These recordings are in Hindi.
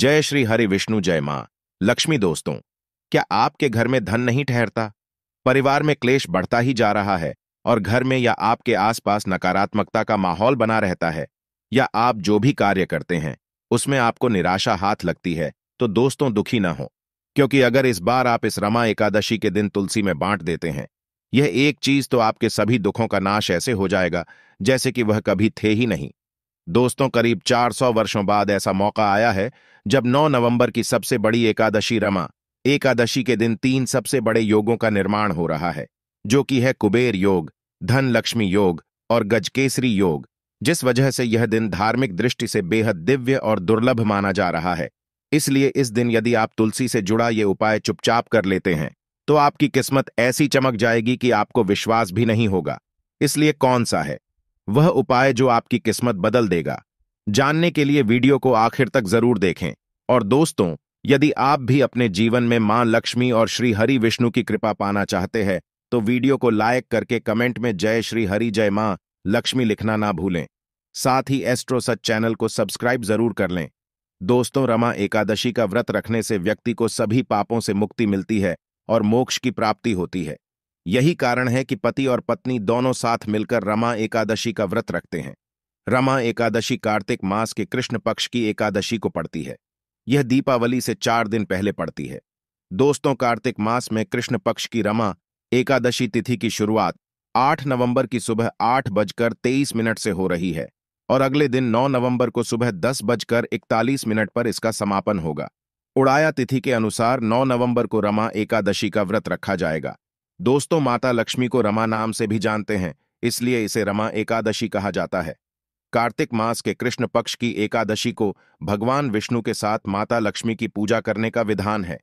जय श्री हरि विष्णु जय माँ लक्ष्मी दोस्तों क्या आपके घर में धन नहीं ठहरता परिवार में क्लेश बढ़ता ही जा रहा है और घर में या आपके आसपास नकारात्मकता का माहौल बना रहता है या आप जो भी कार्य करते हैं उसमें आपको निराशा हाथ लगती है तो दोस्तों दुखी ना हो क्योंकि अगर इस बार आप इस रमा एकादशी के दिन तुलसी में बांट देते हैं यह एक चीज तो आपके सभी दुखों का नाश ऐसे हो जाएगा जैसे कि वह कभी थे ही नहीं दोस्तों करीब 400 वर्षों बाद ऐसा मौका आया है जब 9 नवंबर की सबसे बड़ी एकादशी रमा एकादशी के दिन तीन सबसे बड़े योगों का निर्माण हो रहा है जो कि है कुबेर योग धन लक्ष्मी योग और गजकेसरी योग जिस वजह से यह दिन धार्मिक दृष्टि से बेहद दिव्य और दुर्लभ माना जा रहा है इसलिए इस दिन यदि आप तुलसी से जुड़ा ये उपाय चुपचाप कर लेते हैं तो आपकी किस्मत ऐसी चमक जाएगी कि आपको विश्वास भी नहीं होगा इसलिए कौन सा है वह उपाय जो आपकी किस्मत बदल देगा जानने के लिए वीडियो को आखिर तक जरूर देखें और दोस्तों यदि आप भी अपने जीवन में मां लक्ष्मी और श्री हरि विष्णु की कृपा पाना चाहते हैं तो वीडियो को लाइक करके कमेंट में जय श्री हरि जय मां लक्ष्मी लिखना ना भूलें साथ ही एस्ट्रो सच चैनल को सब्सक्राइब जरूर कर लें दोस्तों रमा एकादशी का व्रत रखने से व्यक्ति को सभी पापों से मुक्ति मिलती है और मोक्ष की प्राप्ति होती है यही कारण है कि पति और पत्नी दोनों साथ मिलकर रमा एकादशी का व्रत रखते हैं रमा एकादशी कार्तिक मास के कृष्ण पक्ष की एकादशी को पड़ती है यह दीपावली से चार दिन पहले पड़ती है दोस्तों कार्तिक मास में कृष्ण पक्ष की रमा एकादशी तिथि की शुरुआत 8 नवंबर की सुबह आठ बजकर तेईस मिनट से हो रही है और अगले दिन 9 नवंबर को सुबह दस बजकर इकतालीस मिनट पर इसका समापन होगा उड़ाया तिथि के अनुसार 9 नवंबर को रमा एकादशी का व्रत रखा जाएगा दोस्तों माता लक्ष्मी को रमा नाम से भी जानते हैं इसलिए इसे रमा एकादशी कहा जाता है कार्तिक मास के कृष्ण पक्ष की एकादशी को भगवान विष्णु के साथ माता लक्ष्मी की पूजा करने का विधान है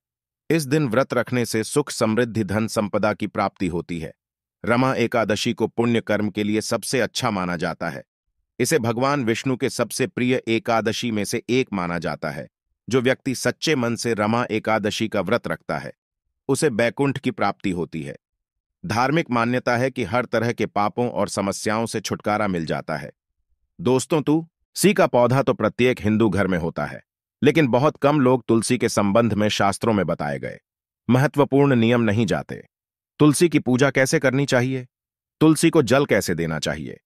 इस दिन व्रत रखने से सुख समृद्धि धन संपदा की प्राप्ति होती है रमा एकादशी को पुण्य कर्म के लिए सबसे अच्छा माना जाता है इसे भगवान विष्णु के सबसे प्रिय एकादशी में से एक माना जाता है जो व्यक्ति सच्चे मन से रमा एकादशी का व्रत रखता है उसे बैकुंठ की प्राप्ति होती है धार्मिक मान्यता है कि हर तरह के पापों और समस्याओं से छुटकारा मिल जाता है दोस्तों तू सी का पौधा तो प्रत्येक हिंदू घर में होता है लेकिन बहुत कम लोग तुलसी के संबंध में शास्त्रों में बताए गए महत्वपूर्ण नियम नहीं जाते तुलसी की पूजा कैसे करनी चाहिए तुलसी को जल कैसे देना चाहिए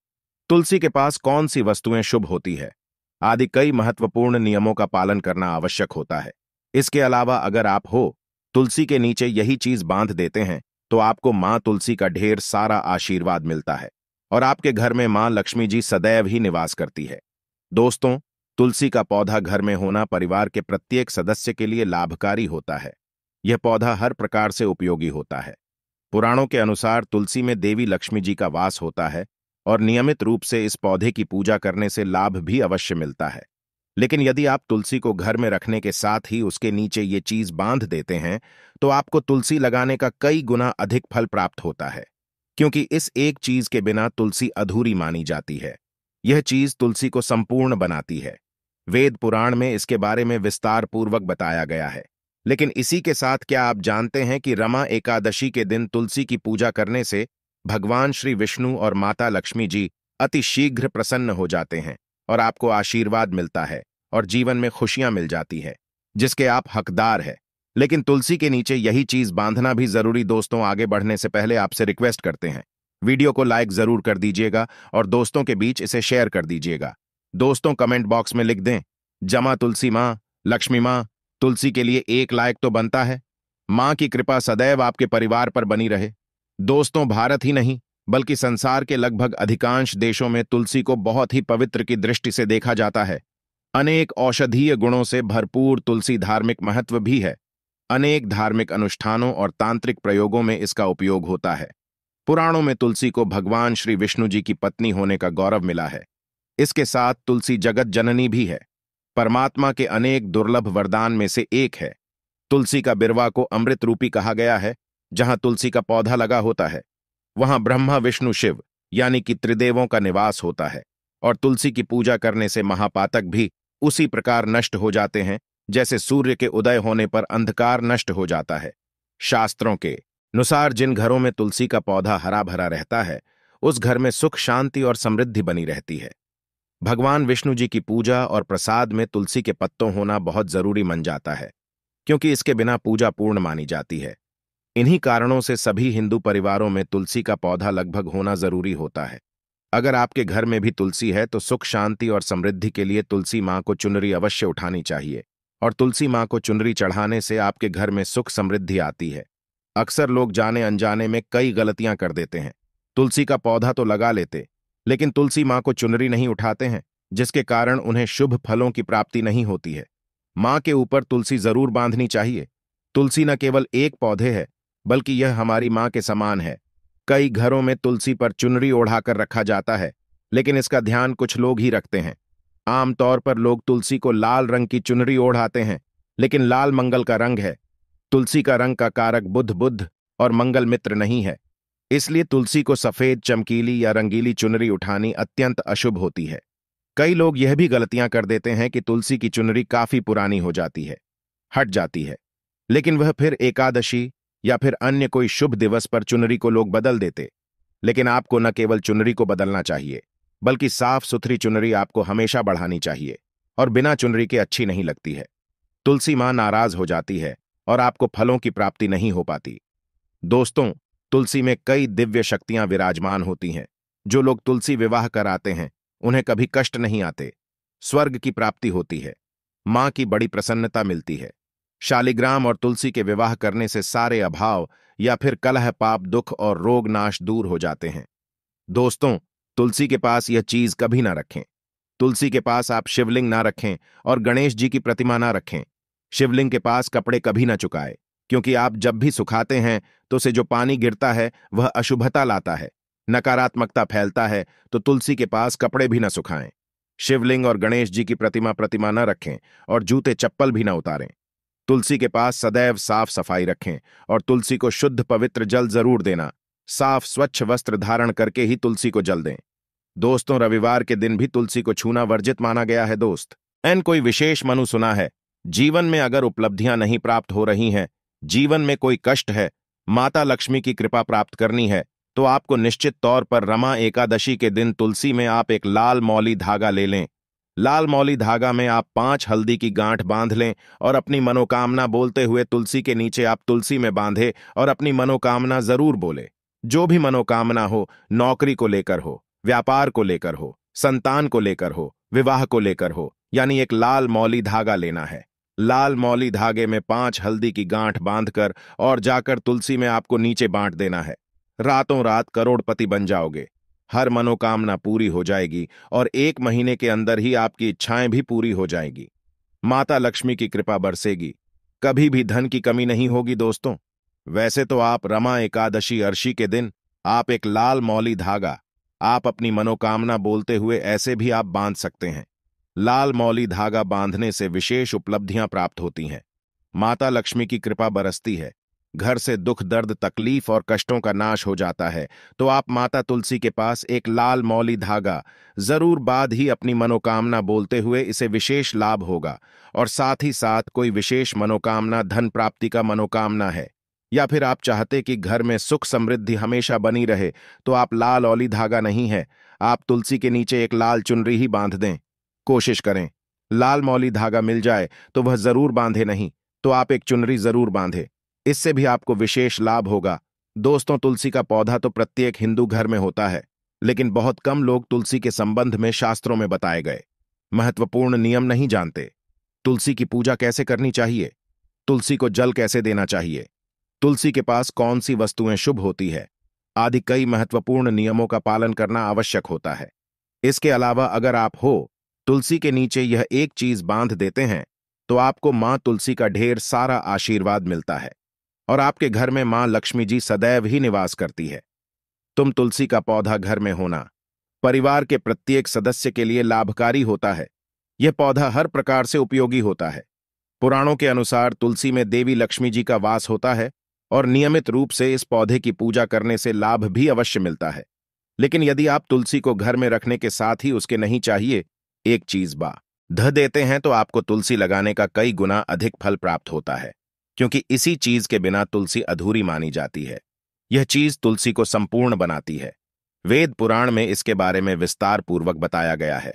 तुलसी के पास कौन सी वस्तुएं शुभ होती है आदि कई महत्वपूर्ण नियमों का पालन करना आवश्यक होता है इसके अलावा अगर आप हो तुलसी के नीचे यही चीज बांध देते हैं तो आपको मां तुलसी का ढेर सारा आशीर्वाद मिलता है और आपके घर में मां लक्ष्मी जी सदैव ही निवास करती है दोस्तों तुलसी का पौधा घर में होना परिवार के प्रत्येक सदस्य के लिए लाभकारी होता है यह पौधा हर प्रकार से उपयोगी होता है पुराणों के अनुसार तुलसी में देवी लक्ष्मी जी का वास होता है और नियमित रूप से इस पौधे की पूजा करने से लाभ भी अवश्य मिलता है लेकिन यदि आप तुलसी को घर में रखने के साथ ही उसके नीचे ये चीज बांध देते हैं तो आपको तुलसी लगाने का कई गुना अधिक फल प्राप्त होता है क्योंकि इस एक चीज के बिना तुलसी अधूरी मानी जाती है यह चीज तुलसी को संपूर्ण बनाती है वेद पुराण में इसके बारे में विस्तार पूर्वक बताया गया है लेकिन इसी के साथ क्या आप जानते हैं कि रमा एकादशी के दिन तुलसी की पूजा करने से भगवान श्री विष्णु और माता लक्ष्मी जी अति शीघ्र प्रसन्न हो जाते हैं और आपको आशीर्वाद मिलता है और जीवन में खुशियां मिल जाती है जिसके आप हकदार है लेकिन तुलसी के नीचे यही चीज बांधना भी जरूरी दोस्तों आगे बढ़ने से पहले आपसे रिक्वेस्ट करते हैं वीडियो को लाइक जरूर कर दीजिएगा और दोस्तों के बीच इसे शेयर कर दीजिएगा दोस्तों कमेंट बॉक्स में लिख दें जमा तुलसी माँ लक्ष्मी माँ तुलसी के लिए एक लायक तो बनता है माँ की कृपा सदैव आपके परिवार पर बनी रहे दोस्तों भारत ही नहीं बल्कि संसार के लगभग अधिकांश देशों में तुलसी को बहुत ही पवित्र की दृष्टि से देखा जाता है अनेक औषधीय गुणों से भरपूर तुलसी धार्मिक महत्व भी है अनेक धार्मिक अनुष्ठानों और तांत्रिक प्रयोगों में इसका उपयोग होता है पुराणों में तुलसी को भगवान श्री विष्णु जी की पत्नी होने का गौरव मिला है इसके साथ तुलसी जगत जननी भी है परमात्मा के अनेक दुर्लभ वरदान में से एक है तुलसी का बिरवा को अमृत रूपी कहा गया है जहां तुलसी का पौधा लगा होता है वहां ब्रह्मा विष्णु शिव यानी कि त्रिदेवों का निवास होता है और तुलसी की पूजा करने से महापातक भी उसी प्रकार नष्ट हो जाते हैं जैसे सूर्य के उदय होने पर अंधकार नष्ट हो जाता है शास्त्रों के अनुसार जिन घरों में तुलसी का पौधा हरा भरा रहता है उस घर में सुख शांति और समृद्धि बनी रहती है भगवान विष्णु जी की पूजा और प्रसाद में तुलसी के पत्तों होना बहुत जरूरी मन जाता है क्योंकि इसके बिना पूजा पूर्ण मानी जाती है इन्हीं कारणों से सभी हिंदू परिवारों में तुलसी का पौधा लगभग होना जरूरी होता है अगर आपके घर में भी तुलसी है तो सुख शांति और समृद्धि के लिए तुलसी माँ को चुनरी अवश्य उठानी चाहिए और तुलसी माँ को चुनरी चढ़ाने से आपके घर में सुख समृद्धि आती है अक्सर लोग जाने अनजाने में कई गलतियां कर देते हैं तुलसी का पौधा तो लगा लेते लेकिन तुलसी माँ को चुनरी नहीं उठाते हैं जिसके कारण उन्हें शुभ फलों की प्राप्ति नहीं होती है माँ के ऊपर तुलसी जरूर बांधनी चाहिए तुलसी न केवल एक पौधे है बल्कि यह हमारी माँ के समान है कई घरों में तुलसी पर चुनरी ओढ़ाकर रखा जाता है लेकिन इसका ध्यान कुछ लोग ही रखते हैं आमतौर पर लोग तुलसी को लाल रंग की चुनरी ओढ़ाते हैं लेकिन लाल मंगल का रंग है तुलसी का रंग का कारक बुद्ध बुद्ध और मंगल मित्र नहीं है इसलिए तुलसी को सफेद चमकीली या रंगीली चुनरी उठानी अत्यंत अशुभ होती है कई लोग यह भी गलतियां कर देते हैं कि तुलसी की चुनरी काफी पुरानी हो जाती है हट जाती है लेकिन वह फिर एकादशी या फिर अन्य कोई शुभ दिवस पर चुनरी को लोग बदल देते लेकिन आपको न केवल चुनरी को बदलना चाहिए बल्कि साफ सुथरी चुनरी आपको हमेशा बढ़ानी चाहिए और बिना चुनरी के अच्छी नहीं लगती है तुलसी मां नाराज हो जाती है और आपको फलों की प्राप्ति नहीं हो पाती दोस्तों तुलसी में कई दिव्य शक्तियां विराजमान होती हैं जो लोग तुलसी विवाह कराते हैं उन्हें कभी कष्ट नहीं आते स्वर्ग की प्राप्ति होती है मां की बड़ी प्रसन्नता मिलती है शालिग्राम और तुलसी के विवाह करने से सारे अभाव या फिर कलह पाप दुख और रोग नाश दूर हो जाते हैं दोस्तों तुलसी के पास यह चीज कभी ना रखें तुलसी के पास आप शिवलिंग ना रखें और गणेश जी की प्रतिमा ना रखें शिवलिंग के पास कपड़े कभी ना चुकाए क्योंकि आप जब भी सुखाते हैं तो उसे जो पानी गिरता है वह अशुभता लाता है नकारात्मकता फैलता है तो तुलसी के पास कपड़े भी न सुखाएं शिवलिंग और गणेश जी की प्रतिमा प्रतिमा न रखें और जूते चप्पल भी न उतारें तुलसी के पास सदैव साफ सफाई रखें और तुलसी को शुद्ध पवित्र जल जरूर देना साफ स्वच्छ वस्त्र धारण करके ही तुलसी को जल दें दोस्तों रविवार के दिन भी तुलसी को छूना वर्जित माना गया है दोस्त एन कोई विशेष मनु सुना है जीवन में अगर उपलब्धियां नहीं प्राप्त हो रही हैं जीवन में कोई कष्ट है माता लक्ष्मी की कृपा प्राप्त करनी है तो आपको निश्चित तौर पर रमा एकादशी के दिन तुलसी में आप एक लाल मौली धागा ले लें लाल मौली धागा में आप पांच हल्दी की गांठ बांध लें और अपनी मनोकामना बोलते हुए तुलसी के नीचे आप तुलसी में बांधे और अपनी मनोकामना जरूर बोले जो भी मनोकामना हो नौकरी को लेकर हो व्यापार को लेकर हो संतान को लेकर हो विवाह को लेकर हो यानी एक लाल मौली धागा लेना है लाल मौली धागे में पांच हल्दी की गांठ बांधकर और जाकर तुलसी में आपको नीचे बांट देना है रातों रात करोड़पति बन जाओगे हर मनोकामना पूरी हो जाएगी और एक महीने के अंदर ही आपकी इच्छाएं भी पूरी हो जाएंगी माता लक्ष्मी की कृपा बरसेगी कभी भी धन की कमी नहीं होगी दोस्तों वैसे तो आप रमा एकादशी अर्शी के दिन आप एक लाल मौली धागा आप अपनी मनोकामना बोलते हुए ऐसे भी आप बांध सकते हैं लाल मौली धागा बांधने से विशेष उपलब्धियां प्राप्त होती हैं माता लक्ष्मी की कृपा बरसती है घर से दुख दर्द तकलीफ और कष्टों का नाश हो जाता है तो आप माता तुलसी के पास एक लाल मौली धागा जरूर बाद ही अपनी मनोकामना बोलते हुए इसे विशेष लाभ होगा और साथ ही साथ कोई विशेष मनोकामना धन प्राप्ति का मनोकामना है या फिर आप चाहते कि घर में सुख समृद्धि हमेशा बनी रहे तो आप लाल औली धागा नहीं है आप तुलसी के नीचे एक लाल चुनरी ही बांध दें कोशिश करें लाल मौली धागा मिल जाए तो वह जरूर बांधे नहीं तो आप एक चुनरी जरूर बांधे इससे भी आपको विशेष लाभ होगा दोस्तों तुलसी का पौधा तो प्रत्येक हिंदू घर में होता है लेकिन बहुत कम लोग तुलसी के संबंध में शास्त्रों में बताए गए महत्वपूर्ण नियम नहीं जानते तुलसी की पूजा कैसे करनी चाहिए तुलसी को जल कैसे देना चाहिए तुलसी के पास कौन सी वस्तुएं शुभ होती है आदि कई महत्वपूर्ण नियमों का पालन करना आवश्यक होता है इसके अलावा अगर आप हो तुलसी के नीचे यह एक चीज बांध देते हैं तो आपको मां तुलसी का ढेर सारा आशीर्वाद मिलता है और आपके घर में मां लक्ष्मी जी सदैव ही निवास करती है तुम तुलसी का पौधा घर में होना परिवार के प्रत्येक सदस्य के लिए लाभकारी होता है यह पौधा हर प्रकार से उपयोगी होता है पुराणों के अनुसार तुलसी में देवी लक्ष्मी जी का वास होता है और नियमित रूप से इस पौधे की पूजा करने से लाभ भी अवश्य मिलता है लेकिन यदि आप तुलसी को घर में रखने के साथ ही उसके नहीं चाहिए एक चीज बा ध देते हैं तो आपको तुलसी लगाने का कई गुना अधिक फल प्राप्त होता है क्योंकि इसी चीज के बिना तुलसी अधूरी मानी जाती है यह चीज तुलसी को संपूर्ण बनाती है वेद पुराण में इसके बारे में विस्तार पूर्वक बताया गया है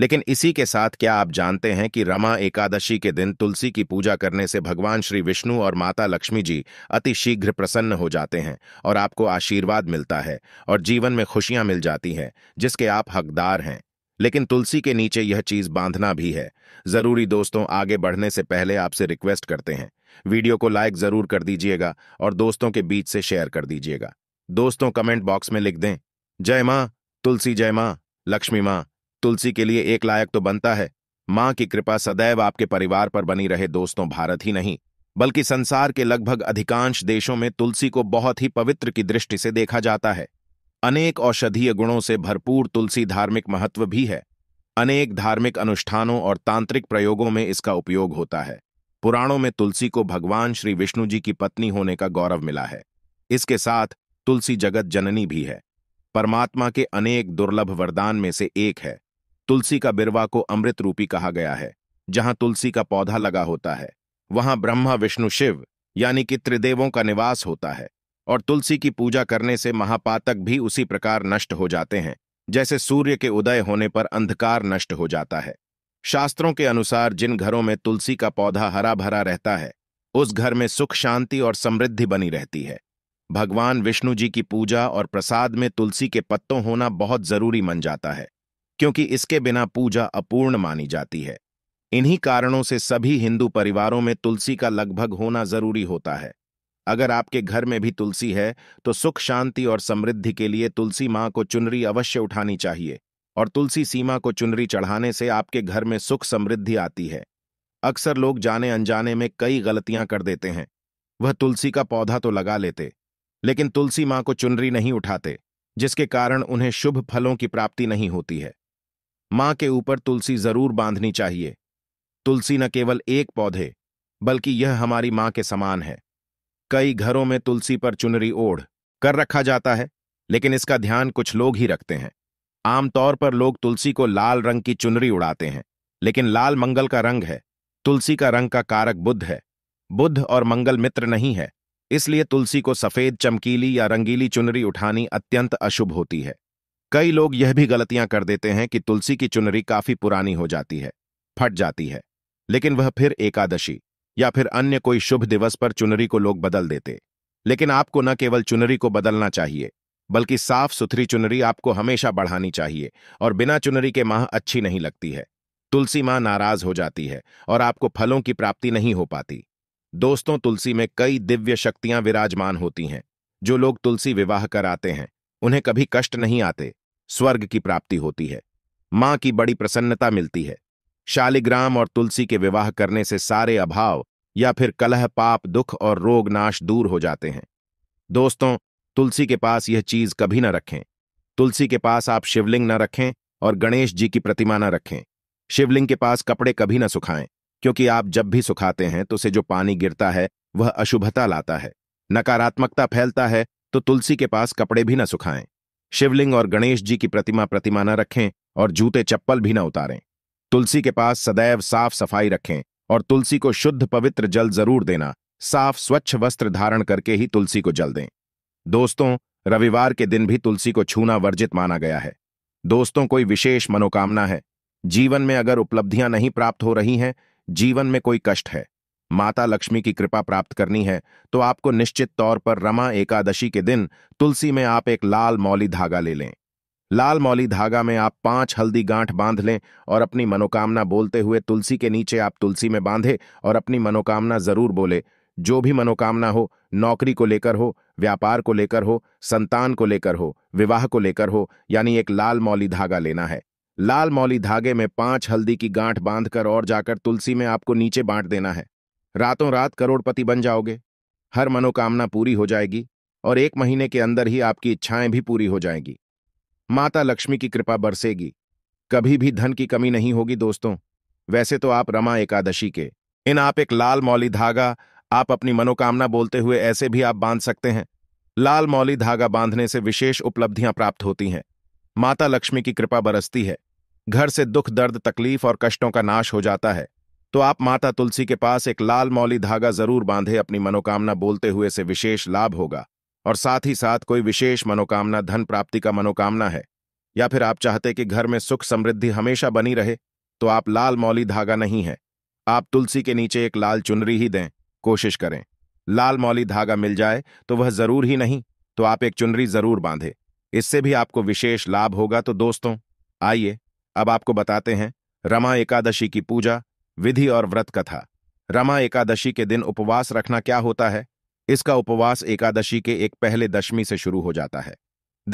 लेकिन इसी के साथ क्या आप जानते हैं कि रमा एकादशी के दिन तुलसी की पूजा करने से भगवान श्री विष्णु और माता लक्ष्मी जी अति शीघ्र प्रसन्न हो जाते हैं और आपको आशीर्वाद मिलता है और जीवन में खुशियां मिल जाती हैं जिसके आप हकदार हैं लेकिन तुलसी के नीचे यह चीज बांधना भी है जरूरी दोस्तों आगे बढ़ने से पहले आपसे रिक्वेस्ट करते हैं वीडियो को लाइक जरूर कर दीजिएगा और दोस्तों के बीच से शेयर कर दीजिएगा दोस्तों कमेंट बॉक्स में लिख दें जय माँ तुलसी जय माँ लक्ष्मी माँ तुलसी के लिए एक लायक तो बनता है मां की कृपा सदैव आपके परिवार पर बनी रहे दोस्तों भारत ही नहीं बल्कि संसार के लगभग अधिकांश देशों में तुलसी को बहुत ही पवित्र की दृष्टि से देखा जाता है अनेक औषधीय गुणों से भरपूर तुलसी धार्मिक महत्व भी है अनेक धार्मिक अनुष्ठानों और तांत्रिक प्रयोगों में इसका उपयोग होता है पुराणों में तुलसी को भगवान श्री विष्णु जी की पत्नी होने का गौरव मिला है इसके साथ तुलसी जगत जननी भी है परमात्मा के अनेक दुर्लभ वरदान में से एक है तुलसी का बिरवा को अमृत रूपी कहा गया है जहां तुलसी का पौधा लगा होता है वहां ब्रह्मा विष्णु शिव यानी कि त्रिदेवों का निवास होता है और तुलसी की पूजा करने से महापातक भी उसी प्रकार नष्ट हो जाते हैं जैसे सूर्य के उदय होने पर अंधकार नष्ट हो जाता है शास्त्रों के अनुसार जिन घरों में तुलसी का पौधा हरा भरा रहता है उस घर में सुख शांति और समृद्धि बनी रहती है भगवान विष्णु जी की पूजा और प्रसाद में तुलसी के पत्तों होना बहुत जरूरी मन जाता है क्योंकि इसके बिना पूजा अपूर्ण मानी जाती है इन्हीं कारणों से सभी हिंदू परिवारों में तुलसी का लगभग होना जरूरी होता है अगर आपके घर में भी तुलसी है तो सुख शांति और समृद्धि के लिए तुलसी माँ को चुनरी अवश्य उठानी चाहिए और तुलसी सीमा को चुनरी चढ़ाने से आपके घर में सुख समृद्धि आती है अक्सर लोग जाने अनजाने में कई गलतियां कर देते हैं वह तुलसी का पौधा तो लगा लेते लेकिन तुलसी माँ को चुनरी नहीं उठाते जिसके कारण उन्हें शुभ फलों की प्राप्ति नहीं होती है मां के ऊपर तुलसी जरूर बांधनी चाहिए तुलसी न केवल एक पौधे बल्कि यह हमारी मां के समान है कई घरों में तुलसी पर चुनरी ओढ़ कर रखा जाता है लेकिन इसका ध्यान कुछ लोग ही रखते हैं आमतौर पर लोग तुलसी को लाल रंग की चुनरी उड़ाते हैं लेकिन लाल मंगल का रंग है तुलसी का रंग का कारक बुद्ध है बुद्ध और मंगल मित्र नहीं है इसलिए तुलसी को सफेद चमकीली या रंगीली चुनरी उठानी अत्यंत अशुभ होती है कई लोग यह भी गलतियां कर देते हैं कि तुलसी की चुनरी काफी पुरानी हो जाती है फट जाती है लेकिन वह फिर एकादशी या फिर अन्य कोई शुभ दिवस पर चुनरी को लोग बदल देते लेकिन आपको न केवल चुनरी को बदलना चाहिए बल्कि साफ सुथरी चुनरी आपको हमेशा बढ़ानी चाहिए और बिना चुनरी के माह अच्छी नहीं लगती है तुलसी माँ नाराज हो जाती है और आपको फलों की प्राप्ति नहीं हो पाती दोस्तों तुलसी में कई दिव्य शक्तियां विराजमान होती हैं जो लोग तुलसी विवाह कराते हैं उन्हें कभी कष्ट नहीं आते स्वर्ग की प्राप्ति होती है मां की बड़ी प्रसन्नता मिलती है शालिग्राम और तुलसी के विवाह करने से सारे अभाव या फिर कलह पाप दुख और रोग नाश दूर हो जाते हैं दोस्तों तुलसी के पास यह चीज कभी न रखें तुलसी के पास आप शिवलिंग न रखें और गणेश जी की प्रतिमा न रखें शिवलिंग के पास कपड़े कभी न सुखाएं क्योंकि आप जब भी सुखाते हैं तो उसे जो पानी गिरता है वह अशुभता लाता है नकारात्मकता फैलता है तो तुलसी के पास कपड़े भी न सुखाएं शिवलिंग और गणेश जी की प्रतिमा प्रतिमा न रखें और जूते चप्पल भी न उतारें तुलसी के पास सदैव साफ सफाई रखें और तुलसी को शुद्ध पवित्र जल जरूर देना साफ स्वच्छ वस्त्र धारण करके ही तुलसी को जल दें दोस्तों रविवार के दिन भी तुलसी को छूना वर्जित माना गया है दोस्तों कोई विशेष मनोकामना है जीवन में अगर उपलब्धियां नहीं प्राप्त हो रही हैं जीवन में कोई कष्ट है माता लक्ष्मी की कृपा प्राप्त करनी है तो आपको निश्चित तौर पर रमा एकादशी के दिन तुलसी में आप एक लाल मौली धागा ले लें लाल मौली धागा में आप पांच हल्दी गांठ बांध लें और अपनी मनोकामना बोलते हुए तुलसी के नीचे आप तुलसी में बांधे और अपनी मनोकामना जरूर बोले जो भी मनोकामना हो नौकरी को लेकर हो व्यापार को लेकर हो संतान को लेकर हो विवाह को लेकर हो यानी एक लाल मौली धागा लेना है लाल मौली धागे में पांच हल्दी की गांठ बांधकर और जाकर तुलसी में आपको नीचे बांट देना है रातों रात करोड़पति बन जाओगे हर मनोकामना पूरी हो जाएगी और एक महीने के अंदर ही आपकी इच्छाएं भी पूरी हो जाएंगी माता लक्ष्मी की कृपा बरसेगी कभी भी धन की कमी नहीं होगी दोस्तों वैसे तो आप रमा एकादशी के इन आप एक लाल मौली धागा आप अपनी मनोकामना बोलते हुए ऐसे भी आप बांध सकते हैं लाल मौली धागा बांधने से विशेष उपलब्धियां प्राप्त होती हैं माता लक्ष्मी की कृपा बरसती है घर से दुख दर्द तकलीफ और कष्टों का नाश हो जाता है तो आप माता तुलसी के पास एक लाल मौली धागा जरूर बांधे अपनी मनोकामना बोलते हुए से विशेष लाभ होगा और साथ ही साथ कोई विशेष मनोकामना धन प्राप्ति का मनोकामना है या फिर आप चाहते कि घर में सुख समृद्धि हमेशा बनी रहे तो आप लाल मौली धागा नहीं है आप तुलसी के नीचे एक लाल चुनरी ही दें कोशिश करें लाल मौली धागा मिल जाए तो वह जरूर ही नहीं तो आप एक चुनरी जरूर बांधे इससे भी आपको विशेष लाभ होगा तो दोस्तों आइए अब आपको बताते हैं रमा एकादशी की पूजा विधि और व्रत कथा रमा एकादशी के दिन उपवास रखना क्या होता है इसका उपवास एकादशी के एक पहले दशमी से शुरू हो जाता है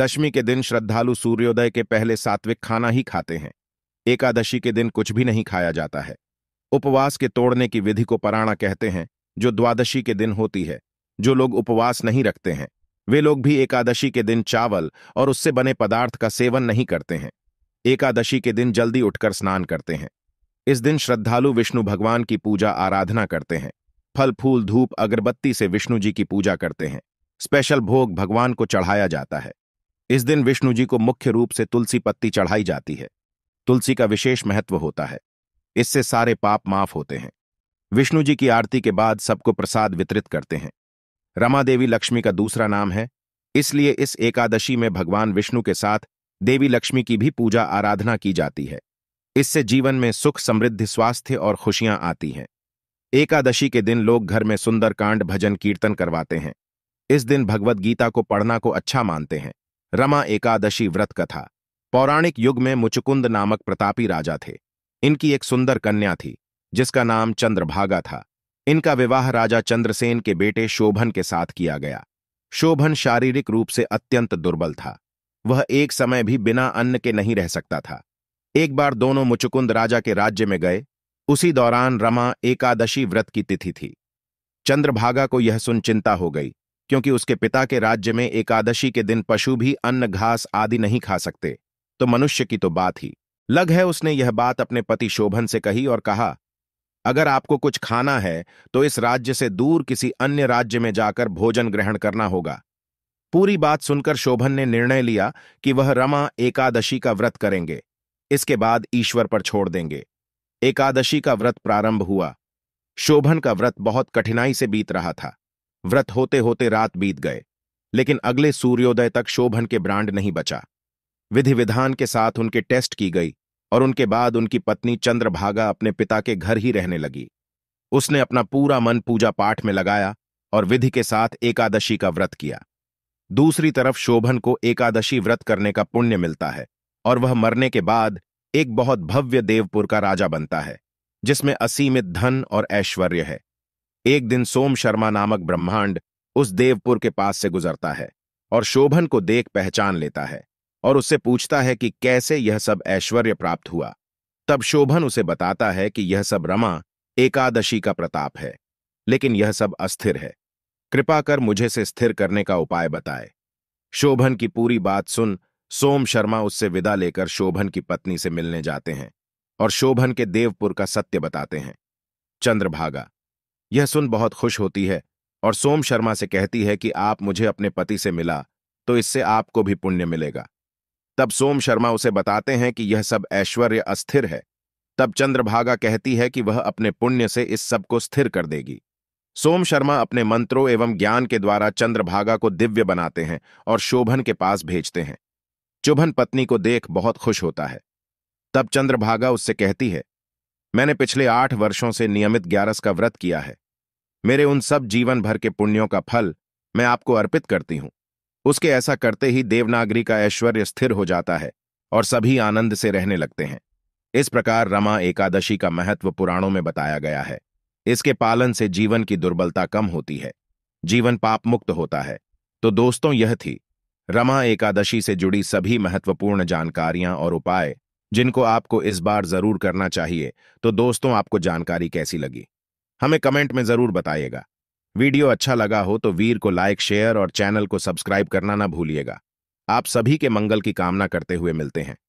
दशमी के दिन श्रद्धालु सूर्योदय के पहले सात्विक खाना ही खाते हैं एकादशी के दिन कुछ भी नहीं खाया जाता है उपवास के तोड़ने की विधि को पराणा कहते हैं जो द्वादशी के दिन होती है जो लोग उपवास नहीं रखते हैं वे लोग भी एकादशी के दिन चावल और उससे बने पदार्थ का सेवन नहीं करते हैं एकादशी के दिन जल्दी उठकर स्नान करते हैं इस दिन श्रद्धालु विष्णु भगवान की पूजा आराधना करते हैं फल फूल धूप अगरबत्ती से विष्णु जी की पूजा करते हैं स्पेशल भोग भगवान को चढ़ाया जाता है इस दिन विष्णु जी को मुख्य रूप से तुलसी पत्ती चढ़ाई जाती है तुलसी का विशेष महत्व होता है इससे सारे पाप माफ होते हैं विष्णु जी की आरती के बाद सबको प्रसाद वितरित करते हैं रमा देवी लक्ष्मी का दूसरा नाम है इसलिए इस एकादशी में भगवान विष्णु के साथ देवी लक्ष्मी की भी पूजा आराधना की जाती है इससे जीवन में सुख समृद्धि स्वास्थ्य और खुशियां आती हैं एकादशी के दिन लोग घर में सुंदरकांड भजन कीर्तन करवाते हैं इस दिन भगवत गीता को पढ़ना को अच्छा मानते हैं रमा एकादशी व्रत कथा पौराणिक युग में मुचुकुंद नामक प्रतापी राजा थे इनकी एक सुंदर कन्या थी जिसका नाम चंद्रभागा था इनका विवाह राजा चंद्रसेन के बेटे शोभन के साथ किया गया शोभन शारीरिक रूप से अत्यंत दुर्बल था वह एक समय भी बिना अन्न के नहीं रह सकता था एक बार दोनों मुचुकुंद राजा के राज्य में गए उसी दौरान रमा एकादशी व्रत की तिथि थी चंद्रभागा को यह सुन चिंता हो गई क्योंकि उसके पिता के राज्य में एकादशी के दिन पशु भी अन्न घास आदि नहीं खा सकते तो मनुष्य की तो बात ही लग है उसने यह बात अपने पति शोभन से कही और कहा अगर आपको कुछ खाना है तो इस राज्य से दूर किसी अन्य राज्य में जाकर भोजन ग्रहण करना होगा पूरी बात सुनकर शोभन ने निर्णय लिया कि वह रमा एकादशी का व्रत करेंगे इसके बाद ईश्वर पर छोड़ देंगे एकादशी का व्रत प्रारंभ हुआ शोभन का व्रत बहुत कठिनाई से बीत रहा था व्रत होते होते रात बीत गए लेकिन अगले सूर्योदय तक शोभन के ब्रांड नहीं बचा विधि विधान के साथ उनके टेस्ट की गई और उनके बाद उनकी पत्नी चंद्रभागा अपने पिता के घर ही रहने लगी उसने अपना पूरा मन पूजा पाठ में लगाया और विधि के साथ एकादशी का व्रत किया दूसरी तरफ शोभन को एकादशी व्रत करने का पुण्य मिलता है और वह मरने के बाद एक बहुत भव्य देवपुर का राजा बनता है जिसमें असीमित धन और ऐश्वर्य है एक दिन सोम शर्मा नामक ब्रह्मांड उस देवपुर के पास से गुजरता है और शोभन को देख पहचान लेता है और उससे पूछता है कि कैसे यह सब ऐश्वर्य प्राप्त हुआ तब शोभन उसे बताता है कि यह सब रमा एकादशी का प्रताप है लेकिन यह सब अस्थिर है कृपा कर मुझे से स्थिर करने का उपाय बताए शोभन की पूरी बात सुन सोम शर्मा उससे विदा लेकर शोभन की पत्नी से मिलने जाते हैं और शोभन के देवपुर का सत्य बताते हैं चंद्रभागा यह सुन बहुत खुश होती है और सोम शर्मा से कहती है कि आप मुझे अपने पति से मिला तो इससे आपको भी पुण्य मिलेगा तब सोम शर्मा उसे बताते हैं कि यह सब ऐश्वर्य अस्थिर है तब चंद्रभागा कहती है कि वह अपने पुण्य से इस सब को स्थिर कर देगी सोम शर्मा अपने मंत्रों एवं ज्ञान के द्वारा चंद्रभागा को दिव्य बनाते हैं और शोभन के पास भेजते हैं चुभन पत्नी को देख बहुत खुश होता है तब चंद्रभागा उससे कहती है मैंने पिछले आठ वर्षों से नियमित ग्यारस का व्रत किया है मेरे उन सब जीवन भर के पुण्यों का फल मैं आपको अर्पित करती हूं उसके ऐसा करते ही देवनागरी का ऐश्वर्य स्थिर हो जाता है और सभी आनंद से रहने लगते हैं इस प्रकार रमा एकादशी का महत्व पुराणों में बताया गया है इसके पालन से जीवन की दुर्बलता कम होती है जीवन पाप मुक्त होता है तो दोस्तों यह थी रमा एकादशी से जुड़ी सभी महत्वपूर्ण जानकारियां और उपाय जिनको आपको इस बार जरूर करना चाहिए तो दोस्तों आपको जानकारी कैसी लगी हमें कमेंट में जरूर बताइएगा वीडियो अच्छा लगा हो तो वीर को लाइक शेयर और चैनल को सब्सक्राइब करना ना भूलिएगा आप सभी के मंगल की कामना करते हुए मिलते हैं